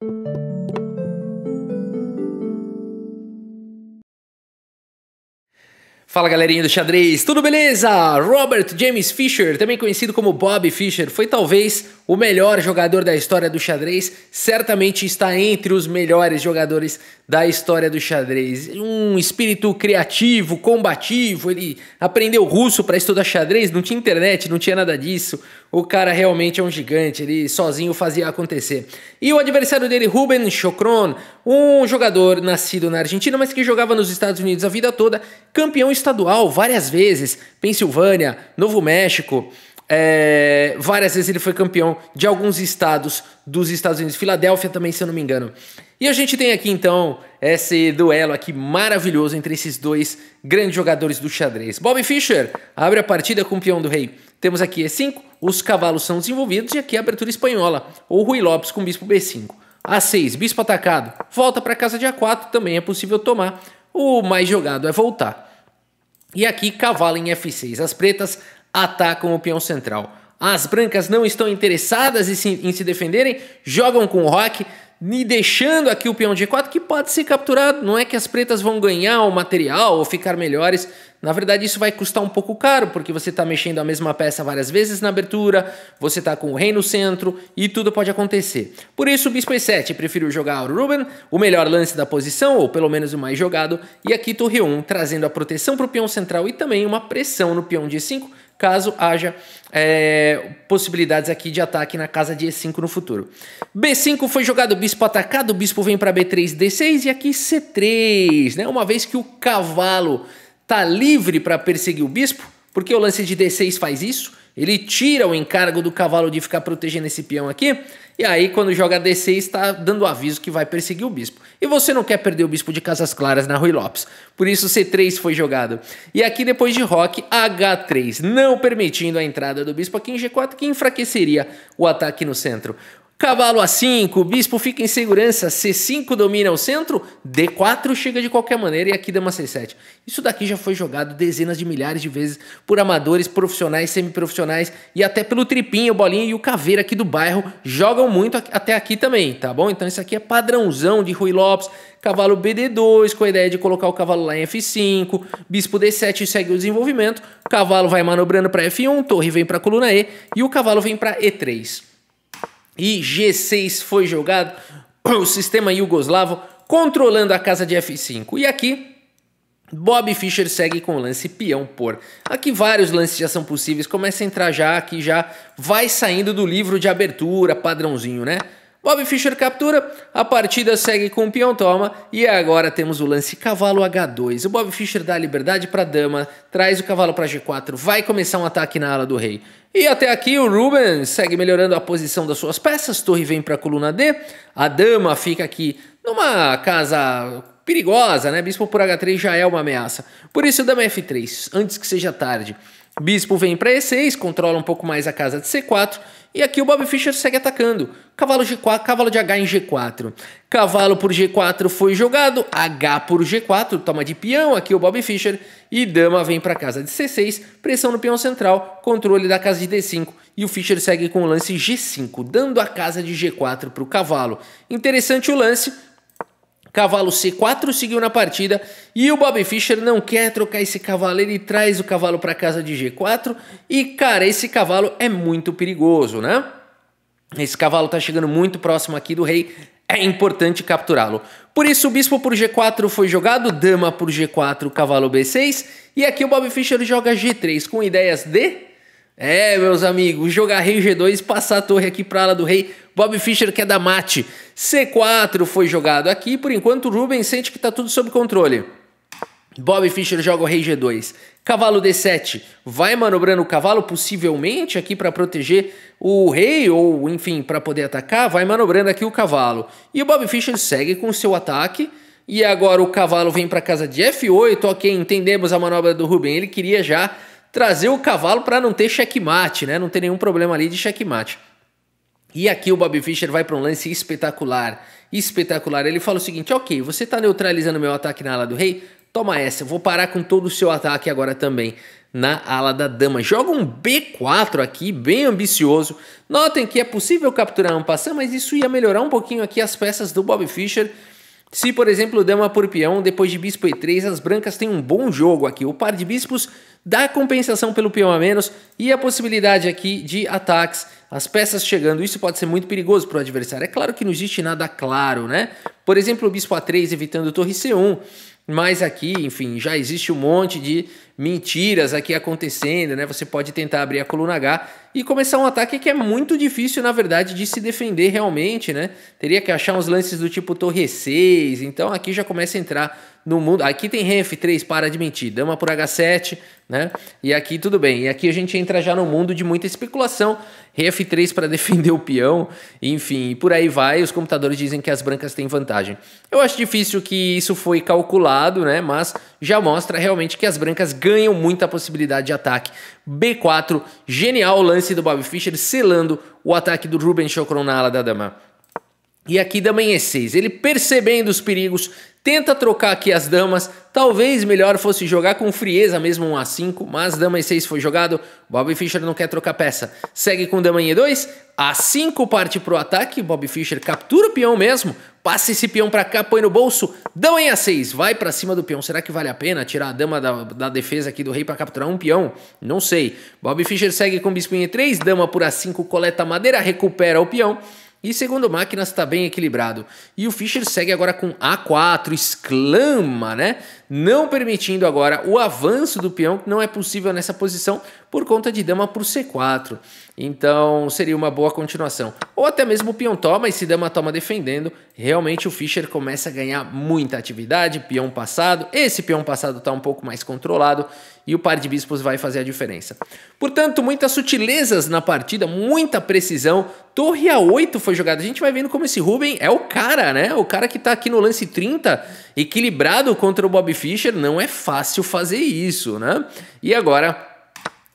thank you Fala galerinha do xadrez, tudo beleza? Robert James Fischer, também conhecido como Bob Fischer, foi talvez o melhor jogador da história do xadrez, certamente está entre os melhores jogadores da história do xadrez. É um espírito criativo, combativo, ele aprendeu russo para estudar xadrez, não tinha internet, não tinha nada disso. O cara realmente é um gigante, ele sozinho fazia acontecer. E o adversário dele, Ruben Chokron, um jogador nascido na Argentina, mas que jogava nos Estados Unidos a vida toda, campeão estadual várias vezes, Pensilvânia, Novo México. É, várias vezes ele foi campeão de alguns estados dos Estados Unidos, Filadélfia também, se eu não me engano. E a gente tem aqui então esse duelo aqui maravilhoso entre esses dois grandes jogadores do xadrez. Bobby Fischer abre a partida com o peão do rei. Temos aqui E5, os cavalos são desenvolvidos e aqui a abertura espanhola, ou Rui Lopes com bispo B5. A6, bispo atacado, volta para casa de A4, também é possível tomar. O mais jogado é voltar. E aqui, cavalo em F6. As pretas atacam o peão central. As brancas não estão interessadas em se, defenderem, jogam com o rock, me deixando aqui o peão G4 que pode ser capturado. Não é que as pretas vão ganhar o material ou ficar melhores. Na verdade, isso vai custar um pouco caro, porque você está mexendo a mesma peça várias vezes na abertura, você está com o rei no centro e tudo pode acontecer. Por isso, o bispo e7, prefiro jogar o Ruben, o melhor lance da posição, ou pelo menos o mais jogado, e aqui torre 1, trazendo a proteção para o peão central e também uma pressão no peão de 5 caso haja é, possibilidades aqui de ataque na casa de E5 no futuro. B5 foi jogado, o bispo atacado, o bispo vem para B3, D6 e aqui C3, né? Uma vez que o cavalo tá livre para perseguir o bispo, porque o lance de D6 faz isso, ele tira o encargo do cavalo de ficar protegendo esse peão aqui, e aí quando joga D6 está dando aviso que vai perseguir o bispo. E você não quer perder o bispo de Casas Claras na Rui Lopes, por isso C3 foi jogado. E aqui depois de Rock, H3, não permitindo a entrada do bispo aqui em G4, que enfraqueceria o ataque no centro. Cavalo a 5, bispo fica em segurança, C5 domina o centro, D4 chega de qualquer maneira e aqui dama C7. Isso daqui já foi jogado dezenas de milhares de vezes por amadores, profissionais, semiprofissionais e até pelo Tripinho, Bolinha e o Caveira aqui do bairro jogam muito até aqui também, tá bom? Então isso aqui é padrãozão de Rui Lopes, cavalo BD2 com a ideia de colocar o cavalo lá em F5, bispo D7 segue o desenvolvimento, cavalo vai manobrando para F1, torre vem para coluna E e o cavalo vem para E3 e G6 foi jogado, o sistema iugoslavo controlando a casa de F5. E aqui Bob Fischer segue com o lance peão por. Aqui vários lances já são possíveis, começa a entrar já, aqui já vai saindo do livro de abertura, padrãozinho, né? Bob Fischer captura, a partida segue com o peão toma e agora temos o lance cavalo H2. O Bob Fischer dá liberdade para dama, traz o cavalo para G4, vai começar um ataque na ala do rei. E até aqui o Rubens segue melhorando a posição das suas peças, torre vem para a coluna D, a dama fica aqui numa casa perigosa, né? Bispo por H3 já é uma ameaça. Por isso dama F3, antes que seja tarde. Bispo vem para E6, controla um pouco mais a casa de C4. E aqui o Bob Fischer segue atacando. Cavalo, G4, cavalo de H em G4. Cavalo por G4 foi jogado. H por G4, toma de peão aqui o Bob Fischer. E dama vem para casa de C6. Pressão no peão central, controle da casa de D5. E o Fischer segue com o lance G5, dando a casa de G4 para o cavalo. Interessante o lance, Cavalo C4 seguiu na partida e o Bob Fischer não quer trocar esse cavaleiro e traz o cavalo para casa de G4. E cara, esse cavalo é muito perigoso, né? Esse cavalo está chegando muito próximo aqui do rei, é importante capturá-lo. Por isso, o bispo por G4 foi jogado, dama por G4, cavalo B6, e aqui o Bob Fischer joga G3 com ideias de é, meus amigos, jogar rei G2, passar a torre aqui para ala do rei. Bob Fischer quer é dar mate. C4 foi jogado aqui, por enquanto o Rubens sente que está tudo sob controle. Bob Fischer joga o rei G2. Cavalo D7 vai manobrando o cavalo, possivelmente aqui para proteger o rei, ou enfim, para poder atacar, vai manobrando aqui o cavalo. E o Bob Fischer segue com o seu ataque. E agora o cavalo vem para casa de F8, ok, entendemos a manobra do Rubem. Ele queria já trazer o cavalo para não ter checkmate, né? Não ter nenhum problema ali de checkmate. E aqui o Bobby Fischer vai para um lance espetacular, espetacular. Ele fala o seguinte: ok, você está neutralizando meu ataque na ala do rei, toma essa, vou parar com todo o seu ataque agora também na ala da dama. Joga um B4 aqui, bem ambicioso. Notem que é possível capturar um passar, mas isso ia melhorar um pouquinho aqui as peças do Bob Fischer se, por exemplo, dama por peão, depois de bispo e3, as brancas têm um bom jogo aqui. O par de bispos dá compensação pelo peão a menos e a possibilidade aqui de ataques, as peças chegando. Isso pode ser muito perigoso para o adversário. É claro que não existe nada claro, né? Por exemplo, o bispo a3 evitando torre c1, mas aqui, enfim, já existe um monte de mentiras aqui acontecendo, né? Você pode tentar abrir a coluna H e começar um ataque que é muito difícil, na verdade, de se defender realmente, né? Teria que achar uns lances do tipo torre 6, então aqui já começa a entrar no mundo. Aqui tem Renf 3, para de mentir, dama por H7, né? E aqui tudo bem. E aqui a gente entra já no mundo de muita especulação. Renf 3 para defender o peão, enfim, e por aí vai. Os computadores dizem que as brancas têm vantagem. Eu acho difícil que isso foi calculado, né? Mas já mostra realmente que as brancas ganham muita possibilidade de ataque. B4, genial o lance do Bob Fischer selando o ataque do Ruben Chocron na ala da dama. E aqui também é 6. Ele percebendo os perigos, Tenta trocar aqui as damas. Talvez melhor fosse jogar com frieza mesmo um A5, mas dama E6 foi jogado. Bob Fischer não quer trocar peça. Segue com dama em E2. A5 parte para o ataque. Bob Fischer captura o peão mesmo. Passa esse peão para cá, põe no bolso. Dama em A6, vai para cima do peão. Será que vale a pena tirar a dama da, da defesa aqui do rei para capturar um peão? Não sei. Bob Fischer segue com bispo em E3. Dama por A5 coleta madeira, recupera o peão. E segundo máquinas está bem equilibrado. E o Fischer segue agora com A4, exclama, né? Não permitindo agora o avanço do peão, que não é possível nessa posição por conta de dama por C4. Então seria uma boa continuação. Ou até mesmo o peão toma e se dama toma defendendo, realmente o Fischer começa a ganhar muita atividade, peão passado. Esse peão passado está um pouco mais controlado e o par de bispos vai fazer a diferença. Portanto, muitas sutilezas na partida, muita precisão. Torre A8 foi jogada. A gente vai vendo como esse Ruben é o cara, né? O cara que tá aqui no lance 30, equilibrado contra o Bob Fischer. Não é fácil fazer isso, né? E agora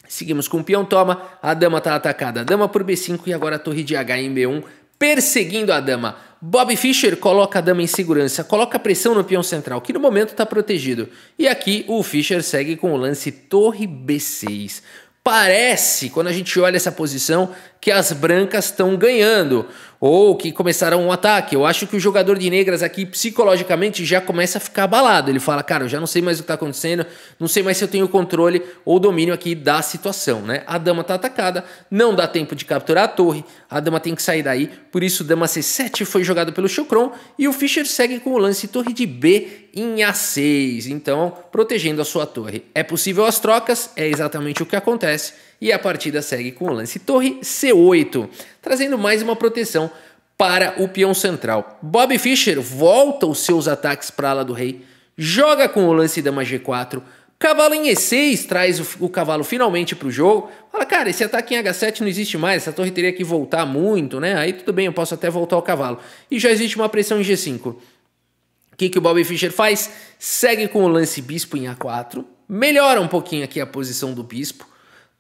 Seguimos com o peão, toma, a dama está atacada, a dama por B5 e agora a torre de H em B1 perseguindo a dama. Bob Fischer coloca a dama em segurança, coloca pressão no peão central, que no momento está protegido. E aqui o Fischer segue com o lance torre B6. Parece, quando a gente olha essa posição, que as brancas estão ganhando ou que começaram um ataque. Eu acho que o jogador de negras aqui psicologicamente já começa a ficar abalado. Ele fala, cara, eu já não sei mais o que está acontecendo, não sei mais se eu tenho controle ou domínio aqui da situação, né? A dama está atacada, não dá tempo de capturar a torre, a dama tem que sair daí, por isso dama C7 foi jogado pelo Chocron e o Fischer segue com o lance torre de B em A6, então protegendo a sua torre. É possível as trocas, é exatamente o que acontece e a partida segue com o lance torre C8, trazendo mais uma proteção para o peão central. Bob Fischer volta os seus ataques para a ala do rei, joga com o lance dama G4, cavalo em E6 traz o, o cavalo finalmente para o jogo. Fala, cara, esse ataque em H7 não existe mais, essa torre teria que voltar muito, né? Aí tudo bem, eu posso até voltar o cavalo. E já existe uma pressão em G5. O que, que o Bob Fischer faz? Segue com o lance bispo em A4, melhora um pouquinho aqui a posição do bispo,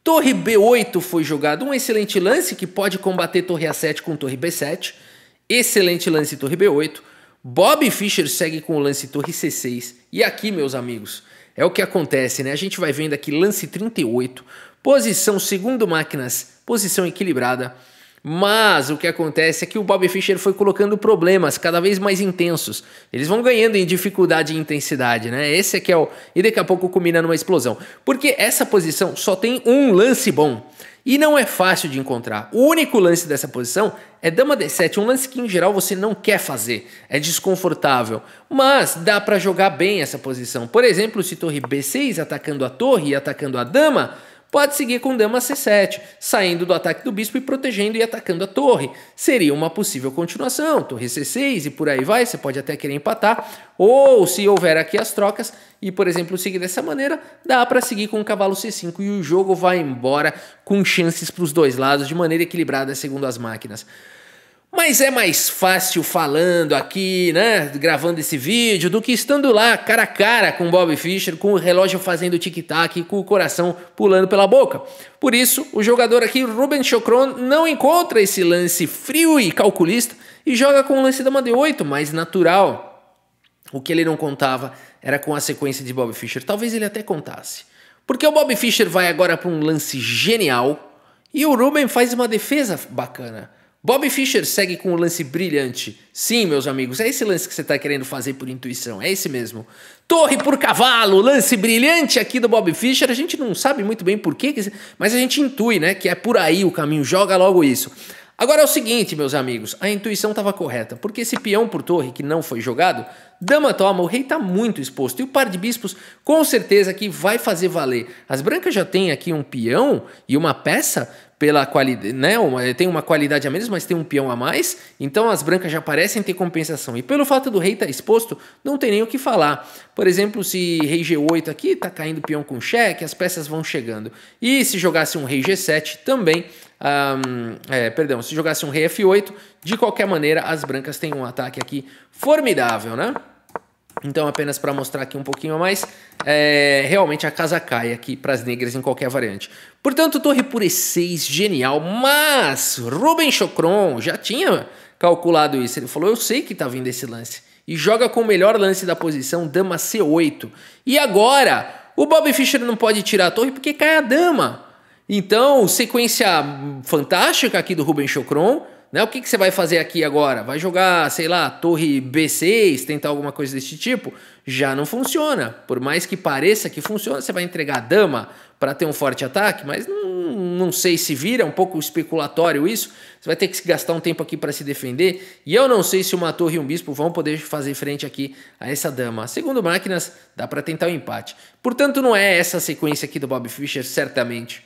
Torre B8 foi jogado um excelente lance que pode combater Torre A7 com Torre B7. Excelente lance Torre B8. Bob Fischer segue com o lance Torre C6. E aqui, meus amigos, é o que acontece, né? A gente vai vendo aqui lance 38, posição segundo máquinas, posição equilibrada. Mas o que acontece é que o Bobby Fischer foi colocando problemas cada vez mais intensos. Eles vão ganhando em dificuldade e intensidade, né? Esse é que é o. E daqui a pouco culmina numa explosão. Porque essa posição só tem um lance bom. E não é fácil de encontrar. O único lance dessa posição é dama d7, um lance que em geral você não quer fazer, é desconfortável, mas dá para jogar bem essa posição. Por exemplo, se torre b6 atacando a torre e atacando a dama, pode seguir com dama c7, saindo do ataque do bispo e protegendo e atacando a torre. Seria uma possível continuação, torre c6 e por aí vai, você pode até querer empatar. Ou se houver aqui as trocas e, por exemplo, seguir dessa maneira, dá para seguir com o cavalo c5 e o jogo vai embora com chances para os dois lados de maneira equilibrada segundo as máquinas. Mas é mais fácil falando aqui, né, gravando esse vídeo, do que estando lá cara a cara com Bob Fischer, com o relógio fazendo tic-tac, com o coração pulando pela boca. Por isso, o jogador aqui, Ruben Chocron, não encontra esse lance frio e calculista e joga com o lance da D8, mais natural. O que ele não contava era com a sequência de Bob Fischer. Talvez ele até contasse. Porque o Bob Fischer vai agora para um lance genial e o Ruben faz uma defesa bacana. Bob Fischer segue com o um lance brilhante. Sim, meus amigos, é esse lance que você está querendo fazer por intuição, é esse mesmo. Torre por cavalo, lance brilhante aqui do Bob Fischer. A gente não sabe muito bem porquê, mas a gente intui, né? Que é por aí o caminho, joga logo isso. Agora é o seguinte, meus amigos, a intuição estava correta, porque esse peão por torre que não foi jogado, dama toma, o rei está muito exposto, e o par de bispos com certeza que vai fazer valer. As brancas já têm aqui um peão e uma peça pela qualidade, né? tem uma qualidade a menos, mas tem um peão a mais, então as brancas já parecem ter compensação. E pelo fato do rei estar tá exposto, não tem nem o que falar. Por exemplo, se rei G8 aqui está caindo peão com cheque, as peças vão chegando. E se jogasse um rei G7 também, um, é, perdão, se jogasse um rei F8, de qualquer maneira as brancas têm um ataque aqui formidável, né? Então, apenas para mostrar aqui um pouquinho a mais, é, realmente a casa cai aqui para as negras em qualquer variante. Portanto, torre por E6, genial, mas Ruben Chocron já tinha calculado isso. Ele falou, eu sei que está vindo esse lance. E joga com o melhor lance da posição, dama C8. E agora, o Bob Fischer não pode tirar a torre porque cai a dama. Então, sequência fantástica aqui do Ruben Chocron né? O que, que você vai fazer aqui agora? Vai jogar, sei lá, torre B6, tentar alguma coisa desse tipo? Já não funciona. Por mais que pareça que funciona, você vai entregar a dama para ter um forte ataque, mas não, não sei se vira, é um pouco especulatório isso. Você vai ter que gastar um tempo aqui para se defender. E eu não sei se uma torre e um bispo vão poder fazer frente aqui a essa dama. Segundo Máquinas, dá para tentar o um empate. Portanto, não é essa a sequência aqui do Bob Fischer, certamente.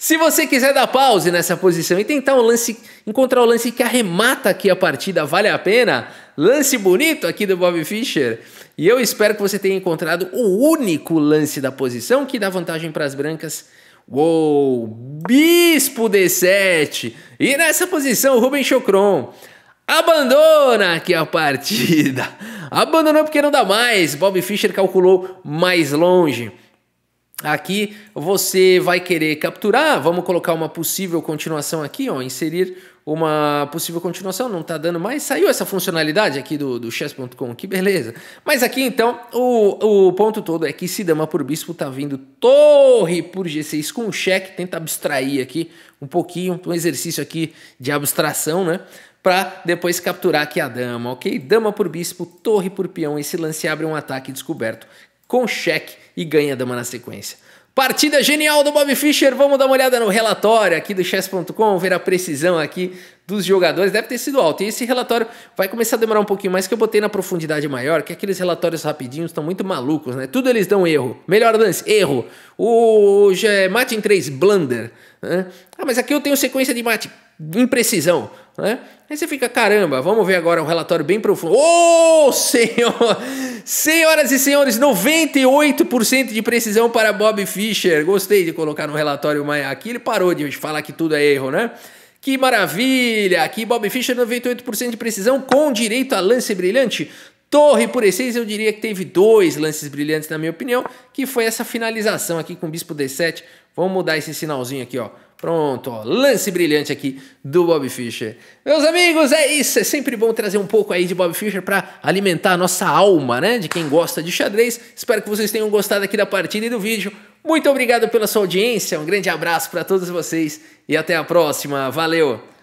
Se você quiser dar pause nessa posição e tentar um lance, encontrar o um lance que arremata aqui a partida, vale a pena? Lance bonito aqui do Bob Fischer. E eu espero que você tenha encontrado o único lance da posição que dá vantagem para as brancas. Uou, bispo D7. E nessa posição, o Rubem Chocron abandona aqui a partida. Abandonou porque não dá mais. Bob Fischer calculou mais longe. Aqui você vai querer capturar, vamos colocar uma possível continuação aqui, ó, inserir uma possível continuação, não está dando mais, saiu essa funcionalidade aqui do, do chess.com, que beleza. Mas aqui então, o, o ponto todo é que se dama por bispo está vindo torre por G6 com um cheque, tenta abstrair aqui um pouquinho, um exercício aqui de abstração, né? para depois capturar aqui a dama, ok? Dama por bispo, torre por peão, esse lance abre um ataque descoberto com cheque e ganha a dama na sequência. Partida genial do Bob Fischer, vamos dar uma olhada no relatório aqui do chess.com, ver a precisão aqui dos jogadores, deve ter sido alto. E esse relatório vai começar a demorar um pouquinho mais, que eu botei na profundidade maior, que aqueles relatórios rapidinhos estão muito malucos, né? Tudo eles dão erro. Melhor lance, erro. O é, mate em 3, blunder. Né? Ah, mas aqui eu tenho sequência de mate, imprecisão. Né? Aí você fica, caramba, vamos ver agora um relatório bem profundo. Ô, oh, senhor! Senhoras e senhores, 98% de precisão para Bob Fischer. Gostei de colocar no relatório Maia aqui. Ele parou de falar que tudo é erro, né? Que maravilha! Aqui Bob Fischer, 98% de precisão, com direito a lance brilhante. Torre por E6, eu diria que teve dois lances brilhantes, na minha opinião, que foi essa finalização aqui com o Bispo D7. Vamos mudar esse sinalzinho aqui, ó. Pronto, ó, lance brilhante aqui do Bob Fischer. Meus amigos, é isso. É sempre bom trazer um pouco aí de Bob Fischer para alimentar a nossa alma, né? De quem gosta de xadrez. Espero que vocês tenham gostado aqui da partida e do vídeo. Muito obrigado pela sua audiência. Um grande abraço para todos vocês e até a próxima. Valeu!